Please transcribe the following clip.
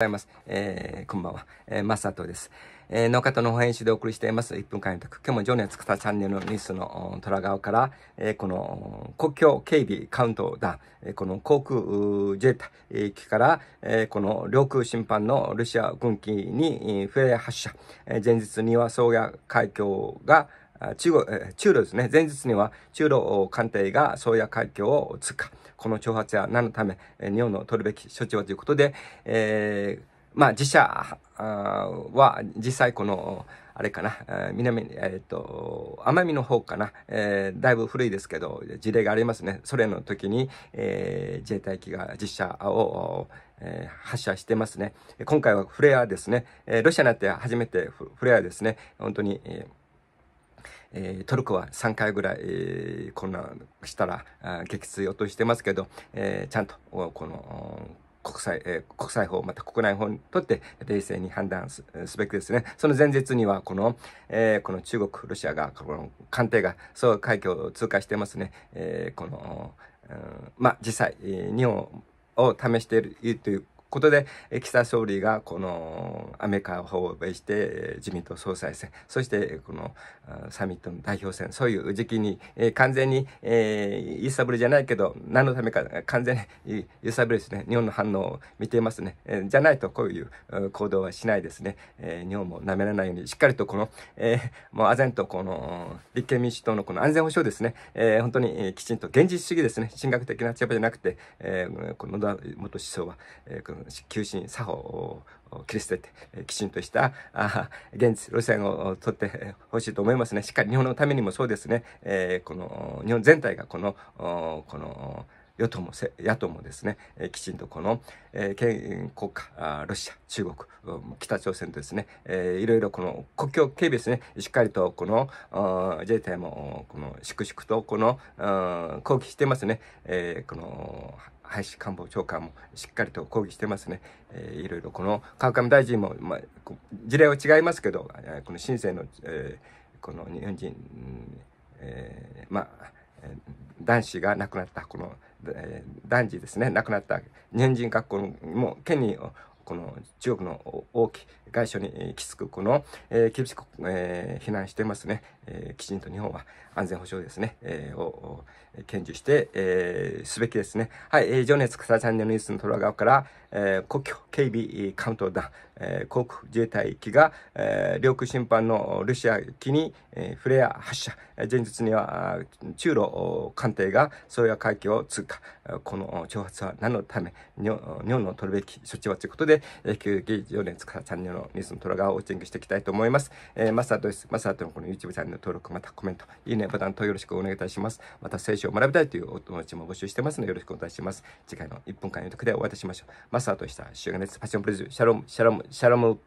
ございます。えー、こんばんは。えー、です。えー、農家との編集でお送りしています。1分間の今日も情熱草チャンネルのニュースの虎側から、えー、この国境警備カウントダウン、この航空自衛隊機から、えー、この領空侵犯のロシア軍機にフレア発射。えー、前日には宗谷海峡が中国、中路ですね。前日には中路艦艇が宗谷海峡を通過。この挑発や何のため、日本の取るべき処置はということで、えー、まあ、自社は実際この、あれかな、南、えっ、ー、と、奄美の方かな、えー、だいぶ古いですけど、事例がありますね。ソ連の時に、えー、自衛隊機が実社を、え発射してますね。今回はフレアですね。えロシアになって初めてフレアですね。本当に、えーえー、トルコは3回ぐらい、えー、こんなしたら撃墜落としてますけど、えー、ちゃんとこの国際、えー、国際法、また国内法にとって冷静に判断すべきですね。その前日には、この、えー、この中国、ロシアが、この艦艇が、そう海峡を通過してますね。えー、この、うん、まあ、実際、日本を試しているということで、岸田総理がこのアメリカを訪米して、自民党総裁選、そしてこのサミットの代表選、そういう時期に、え完全に、えー、揺さぶりじゃないけど、何のためか完全に揺さぶりですね、日本の反応を見ていますね。えじゃないとこういう行動はしないですね。え日本もなめらないように、しっかりとこの、えもう唖然とこの立憲民主党のこの安全保障ですね、え本当にきちんと現実主義ですね、神学的な立場じゃなくて、えこの野田元首相は、えー求心作法を切り捨てて、きちんとした現実、路線を取ってほしいと思いますね。しっかり日本のためにもそうですね、えー、この日本全体がこの、この、与党も野党もですね、えきちんとこの、えー、国家ロシア中国北朝鮮とですね、えー、いろいろこの国境警備ですねしっかりとこの自衛隊もこの粛々とこの抗議してますね、えー、この林官房長官もしっかりと抗議してますね。えー、いろいろこの川上大臣も、まあ、事例は違いますけど、この新世の、えー、この日本人、えー、まあ、男子が亡くなったこのえー、男児ですね亡くなった年人学校も県にこの中国の大きい外相にきつくこの、えー、厳しく、えー、非難してますね、えー、きちんと日本は安全保障ですね、えー、を堅持して、えー、すべきですねはい、えー、情熱草チャンネルニュースの虎川から、えー、国境警備カウントダウン、えー、航空自衛隊機が、えー、領空侵犯のロシア機に、えー、フレア発射、前日には中ロ艦艇が宗谷海峡を通過、この挑発は何のため、日本の取るべき処置はということで、えき急激4年つからチャンネルのニュースのトラガーをチェックしていきたいと思います。えー、マスターです。マスターとのこの YouTube チャンネル登録、またコメント、いいねボタンとよろしくお願いいたします。また聖書を学びたいというお友達も募集してますのでよろしくお願いします。次回の1分間予測でお会いいたしましょう。マスターとした主が熱、パッションプレズ、シャロム、シャロム、シャロム